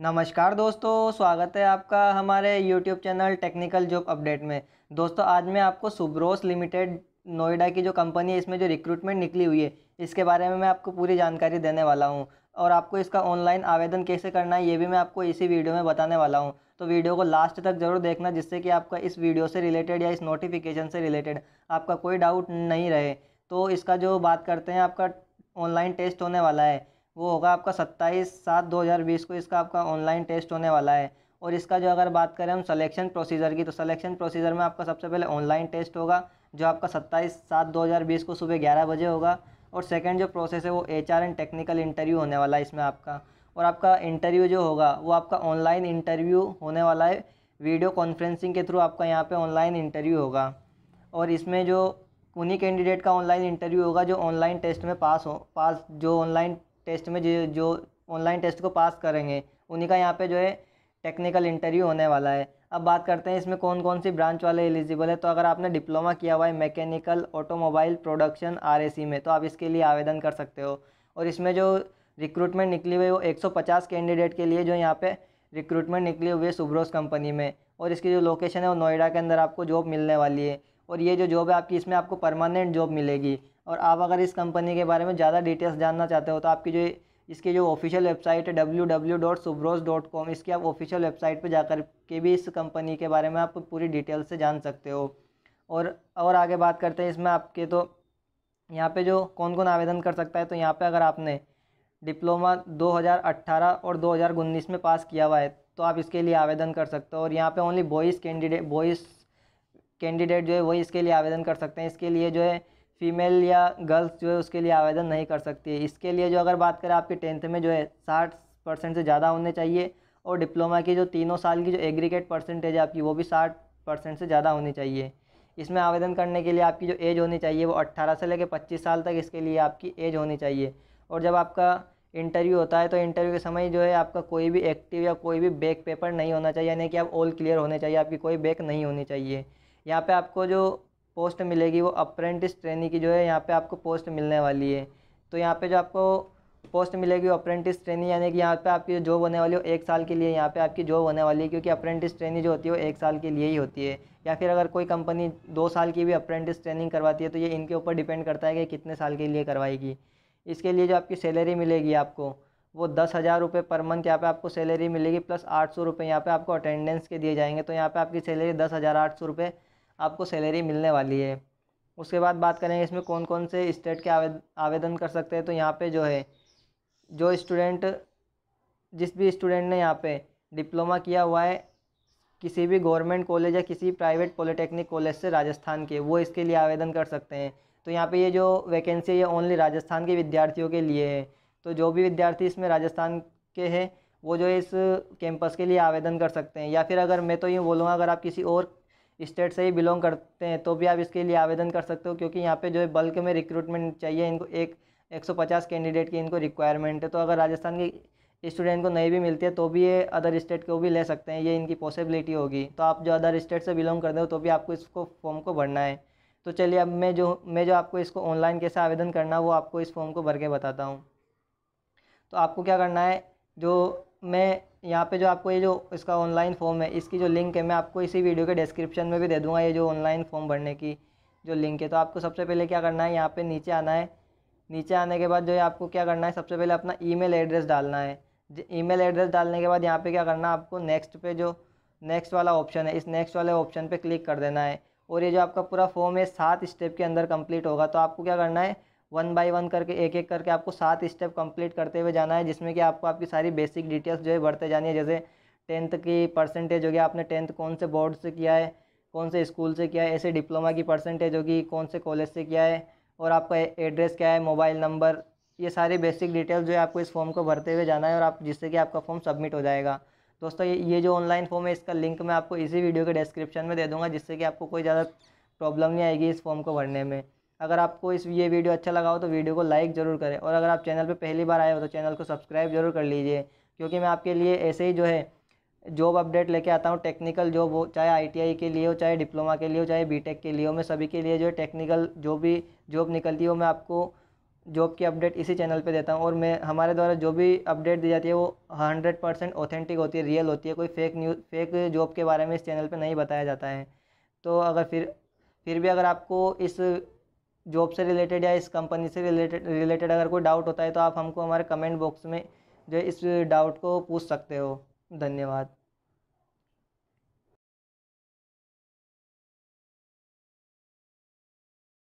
नमस्कार दोस्तों स्वागत है आपका हमारे YouTube channel technical job update में दोस्तों आज मैं आपको सुब्रोस लिमिटेड नोएडा की जो कंपनी है इसमें जो रिक्रूटमेंट निकली हुई है इसके बारे में मैं आपको पूरी जानकारी देने वाला हूँ और आपको इसका ऑनलाइन आवेदन कैसे करना है ये भी मैं आपको इसी वीडियो में बताने वाला हूँ तो वीडियो को लास्ट तक ज़रूर देखना जिससे कि आपका इस वीडियो से रिलेटेड या इस नोटिफिकेशन से रिलेटेड आपका कोई डाउट नहीं रहे तो इसका जो बात करते हैं आपका ऑनलाइन टेस्ट होने वाला है वो होगा आपका सत्ताईस सात दो हज़ार बीस को इसका आपका ऑनलाइन टेस्ट होने वाला है और इसका जो अगर बात करें हम सिलेक्शन प्रोसीजर की तो सिलेक्शन प्रोसीजर में आपका सबसे पहले ऑनलाइन टेस्ट होगा जो आपका सत्ताईस सात दो हज़ार बीस को सुबह ग्यारह बजे होगा और सेकेंड जो प्रोसेस है वो H R and technical interview होने वाला है इसमें आपका और आपका इंटरव्यू जो होगा वो आपका ऑनलाइन इंटरव्यू होने वाला है वीडियो कॉन्फ्रेंसिंग के थ्रू आपका यहाँ पे ऑनलाइन इंटरव्यू होगा और इसमें जो उन्हीं कैंडिडेट का ऑनलाइन इंटरव्यू होगा जो ऑनलाइन टेस्ट में पास हो पास जो ऑनलाइन टेस्ट में जो जो ऑनलाइन टेस्ट को पास करेंगे उन्हीं का यहाँ पे जो है टेक्निकल इंटरव्यू होने वाला है अब बात करते हैं इसमें कौन कौन सी ब्रांच वाले एलिजिबल है तो अगर आपने डिप्लोमा किया हुआ है मैकेनिकल ऑटोमोबाइल प्रोडक्शन आर में तो आप इसके लिए आवेदन कर सकते हो और इसमें जो रिक्रूटमेंट निकली हुई है वो एक कैंडिडेट के लिए जो यहाँ पर रिक्रूटमेंट निकली हुई है सुब्रोस कंपनी में और इसकी जो लोकेशन है वो नोएडा के अंदर आपको जॉब मिलने वाली है और ये जो जॉब है आपकी इसमें आपको परमानेंट जॉब मिलेगी और आप अगर इस कंपनी के बारे में ज़्यादा डिटेल्स जानना चाहते हो तो आपकी जो इसकी जो ऑफिशियल वेबसाइट है W W dot Subros dot com इसकी आप ऑफिशियल वेबसाइट पर जाकर के भी इस कंपनी के बारे में आप पूरी डिटेल से जान सकते हो और और आगे बात करते हैं इसमें आपके तो यहाँ पे जो कौन कौन आवेदन कर सकता है तो यहाँ पे अगर आपने डिप्लोमा 2018 और दो में पास किया हुआ है तो आप इसके लिए आवेदन कर सकते हो और यहाँ पर only boys candidate boys candidate जो है वही इसके लिए आवेदन कर सकते हैं इसके लिए जो है फीमेल या गर्ल्स जो है उसके लिए आवेदन नहीं कर सकती है इसके लिए जो अगर बात करें आपके टेंथ में जो है साठ परसेंट से ज़्यादा होने चाहिए और डिप्लोमा की जो तीनों साल की जो एग्रीगेट परसेंटेज है आपकी वो भी साठ परसेंट से ज़्यादा होनी चाहिए इसमें आवेदन करने के लिए आपकी जो एज होनी चाहिए वो अट्ठारह से लेकर पच्चीस साल तक इसके लिए आपकी एज होनी चाहिए और जब आपका इंटरव्यू होता है तो इंटरव्यू के समय जो है आपका कोई भी एक्टिव या कोई भी बैक पेपर नहीं होना चाहिए यानी कि आप ऑल क्लियर होने चाहिए आपकी कोई बैक नहीं होनी चाहिए यहाँ पे आपको जो पोस्ट मिलेगी वो अप्रेंटिस ट्रेनिंग की जो है यहाँ पे आपको पोस्ट मिलने वाली है तो यहाँ पे जो आपको पोस्ट मिलेगी अप्रेंटिस ट्रेनिंग यानी कि यहाँ पे आपकी जॉब होने वाली हो एक साल के लिए यहाँ पे आपकी जॉब होने वाली है क्योंकि अप्रेंटिस ट्रेनिंग जो होती है वो एक साल के लिए ही होती है या फिर अगर कोई कंपनी दो साल की भी अप्रेंटिस ट्रेनिंग करवाती है तो ये इनके ऊपर डिपेंड करता है कि कितने साल के लिए करवाएगी इसके लिए जो आपकी सैलरी मिलेगी आपको वो दस हज़ार रुपये पर मंथ यहाँ पे आपको सैलरी मिलेगी प्लस आठ सौ रुपये यहाँ पे आपको अटेंडेंस के दिए जाएंगे तो यहाँ पे आपकी सैलरी दस हज़ार आठ सौ रुपये आपको सैलरी मिलने वाली है उसके बाद बात करेंगे इसमें कौन कौन से स्टेट के आवेद आवेदन कर सकते हैं तो यहाँ पे जो है जो स्टूडेंट जिस भी स्टूडेंट ने यहाँ पे डिप्लोमा किया हुआ है किसी भी गवर्नमेंट कॉलेज या किसी प्राइवेट पॉलिटेक्निक कॉलेज से राजस्थान के वो इसके लिए आवेदन कर सकते हैं तो यहाँ पे ये जो वैकेंसी है ये ओनली राजस्थान के विद्यार्थियों के लिए है तो जो भी विद्यार्थी इसमें राजस्थान के हैं वो जो इस कैंपस के लिए आवेदन कर सकते हैं या फिर अगर मैं तो यूँ बोलूँगा अगर आप किसी और स्टेट से ही बिलोंग करते हैं तो भी आप इसके लिए आवेदन कर सकते हो क्योंकि यहाँ पे जो है बल्क में रिक्रूटमेंट चाहिए इनको एक 150 कैंडिडेट की इनको रिक्वायरमेंट है तो अगर राजस्थान के स्टूडेंट को नहीं भी मिलती है तो भी ये अदर स्टेट को भी ले सकते हैं ये इनकी पॉसिबिलिटी होगी तो आप जो अदर स्टेट से बिलोंग करते हो तो भी आपको इसको फॉर्म को भरना है तो चलिए अब मैं जो मैं जो आपको इसको ऑनलाइन कैसे आवेदन करना वो आपको इस फॉर्म को भर के बताता हूँ तो आपको क्या करना है जो मैं यहाँ पे जो आपको ये जो इसका ऑनलाइन फॉर्म है इसकी जो लिंक है मैं आपको इसी वीडियो के डिस्क्रिप्शन में भी दे दूँगा ये जो ऑनलाइन फॉर्म भरने की जो लिंक है तो आपको सबसे पहले क्या करना है यहाँ पे नीचे आना है नीचे आने के बाद जो है आपको क्या करना है सबसे पहले अपना ईमेल एड्रेस डालना है ईमेल एड्रेस डालने के बाद यहाँ पर क्या करना है आपको नेक्स्ट पे जो नेक्स्ट वाला ऑप्शन है इस नेक्स्ट वाले ऑप्शन पे क्लिक कर देना है और ये जो आपका पूरा फॉर्म है सात स्टेप के अंदर कंप्लीट होगा तो आपको क्या करना है वन बाय वन करके एक एक करके आपको सात स्टेप कंप्लीट करते हुए जाना है जिसमें कि आपको आपकी सारी बेसिक डिटेल्स जो है बढ़ते जानी है जैसे टेंथ की परसेंटेज हो गया आपने टेंथ कौन से बोर्ड से किया है कौन से स्कूल से किया है ऐसे डिप्लोमा की परसेंटेज होगी कौन से कॉलेज से किया है और आपका एड्रेस क्या है मोबाइल नंबर ये सारी बेसिक डिटेल्स जो है आपको इस फॉर्म को भरते हुए जाना है और आप जिससे कि आपका फॉर्म सबमिट हो जाएगा दोस्तों ये ये जो ऑनलाइन फॉर्म है इसका लिंक मैं आपको इसी वीडियो के डिस्क्रिप्शन में दे दूँगा जिससे कि आपको कोई ज़्यादा प्रॉब्लम नहीं आएगी इस फॉर्म को भरने में अगर आपको इस ये वीडियो अच्छा लगा हो तो वीडियो को लाइक ज़रूर करें और अगर आप चैनल पर पहली बार आए हो तो चैनल को सब्सक्राइब ज़रूर कर लीजिए क्योंकि मैं आपके लिए ऐसे ही जो है जॉब अपडेट लेके आता हूँ टेक्निकल जॉब हो चाहे आईटीआई के लिए हो चाहे डिप्लोमा के लिए हो चाहे बीटेक के लिए हो मैं सभी के लिए जो है टेक्निकल जो भी जॉब निकलती हो मैं आपको जॉब की अपडेट इसी चैनल पे देता हूँ और मैं हमारे द्वारा जो भी अपडेट दी जाती है वो हंड्रेड परसेंट ऑथेंटिक होती है रियल होती है कोई फेक न्यूज़ फेक जॉब के बारे में इस चैनल पर नहीं बताया जाता है तो अगर फिर फिर भी अगर आपको इस जॉब से रिलेटेड या इस कंपनी से रिलेटेड रिलेटेड अगर कोई डाउट होता है तो आप हमको हमारे कमेंट बॉक्स में जो इस डाउट को पूछ सकते हो धन्यवाद